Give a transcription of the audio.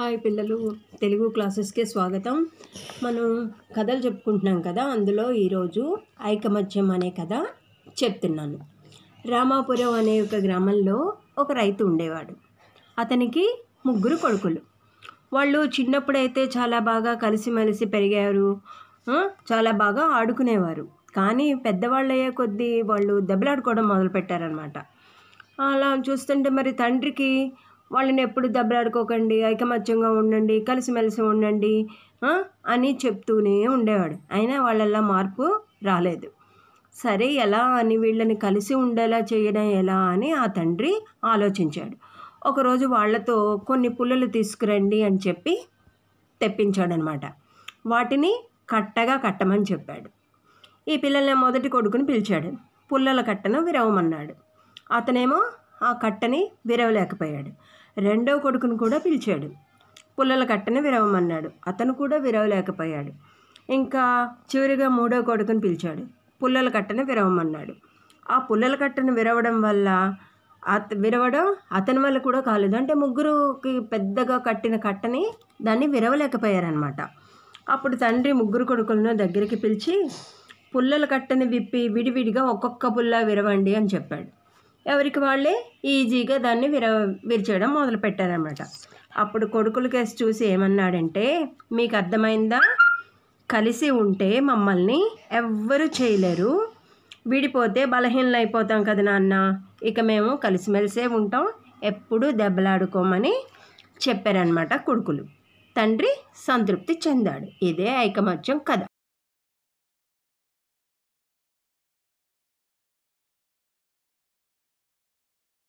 hi పిల్లలు తెలుగు క్లాసెస్కే స్వాగతం మనం కథలు చెప్పుకుంటున్నాం కదా అందులో ఈరోజు ఐకమత్యం అనే కథ చెప్తున్నాను రామాపురం అనే ఒక గ్రామంలో ఒక రైతు ఉండేవాడు అతనికి ముగ్గురు కొడుకులు వాళ్ళు చిన్నప్పుడైతే చాలా బాగా కలిసిమెలిసి పెరిగారు చాలా బాగా ఆడుకునేవారు కానీ పెద్దవాళ్ళయ్యే కొద్దీ వాళ్ళు దెబ్బలాడుకోవడం మొదలుపెట్టారనమాట అలా చూస్తుంటే మరి తండ్రికి వాళ్ళని ఎప్పుడు దెబ్బలాడుకోకండి ఐకమత్యంగా ఉండండి కలిసిమెలిసి ఉండండి అని చెప్తూనే ఉండేవాడు అయినా వాళ్ళల్లో మార్పు రాలేదు సరే ఎలా అని వీళ్ళని కలిసి ఉండేలా చేయడం ఎలా అని ఆ తండ్రి ఆలోచించాడు ఒకరోజు వాళ్లతో కొన్ని పుల్లలు తీసుకురండి అని చెప్పి తెప్పించాడనమాట వాటిని కట్టగా కట్టమని చెప్పాడు ఈ పిల్లల్ని మొదటి కొడుకుని పిలిచాడు పుల్లల కట్టను విరవమన్నాడు అతనేమో ఆ కట్టని విరవలేకపోయాడు రెండవ కొడుకును కూడా పిలిచాడు పుల్లల కట్టని విరవమన్నాడు అతను కూడా విరవలేకపోయాడు ఇంకా చివరిగా మూడో కొడుకును పిలిచాడు పుల్లల కట్టని విరవమన్నాడు ఆ పుల్లల కట్టను విరవడం వల్ల అత విరవడం అతని వల్ల కూడా కాలేదు అంటే ముగ్గురుకి పెద్దగా కట్టిన కట్టని దాన్ని విరవలేకపోయారనమాట అప్పుడు తండ్రి ముగ్గురు కొడుకులను దగ్గరికి పిలిచి పుల్లల కట్టని విప్పి విడివిడిగా ఒక్కొక్క పుల్ల విరవండి అని చెప్పాడు ఎవరికి వాళ్ళే ఈజీగా దాన్ని విర విరిచేయడం మొదలుపెట్టారనమాట అప్పుడు కొడుకుల కేసు చూసి ఏమన్నాడంటే మీకు అర్థమైందా కలిసి ఉంటే మమ్మల్ని ఎవ్వరు చేయలేరు విడిపోతే బలహీనలు అయిపోతాం కదా నాన్న ఇక మేము కలిసిమెలిసే ఉంటాం ఎప్పుడూ దెబ్బలాడుకోమని చెప్పారనమాట కొడుకులు తండ్రి సంతృప్తి చెందాడు ఇదే ఐకమత్యం కథ